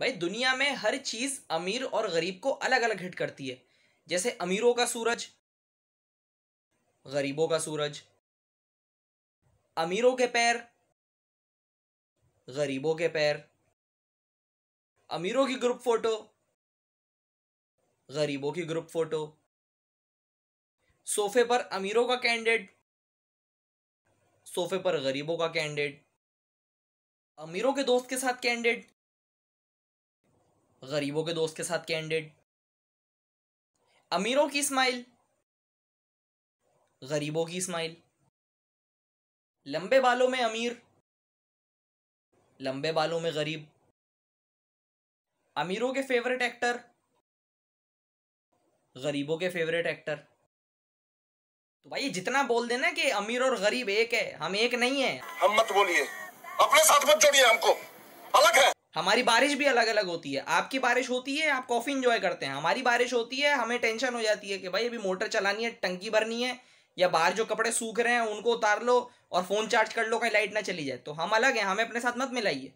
भाई दुनिया में हर चीज़ अमीर और गरीब को अलग अलग हिट करती है जैसे अमीरों का सूरज गरीबों का सूरज अमीरों के पैर गरीबों के पैर अमीरों की ग्रुप फोटो गरीबों की ग्रुप फोटो सोफे पर अमीरों का कैंडिडेट सोफे पर गरीबों का कैंडिडेट अमीरों के दोस्त के साथ कैंडिडेट गरीबों के दोस्त के साथ कैंडेड अमीरों की स्माइल गरीबों की स्माइल लंबे बालों में अमीर लंबे बालों में गरीब अमीरों के फेवरेट एक्टर गरीबों के फेवरेट एक्टर तो भाई जितना बोल देना कि अमीर और गरीब एक है हम एक नहीं है हम मत बोलिए अपने साथ मत जोड़िए हमको अलग है हमारी बारिश भी अलग अलग होती है आपकी बारिश होती है आप कॉफ़ी इन्जॉय करते हैं हमारी बारिश होती है हमें टेंशन हो जाती है कि भाई अभी मोटर चलानी है टंकी भरनी है या बाहर जो कपड़े सूख रहे हैं उनको उतार लो और फ़ोन चार्ज कर लो कहीं लाइट ना चली जाए तो हम अलग हैं हमें अपने साथ मत मिलाइए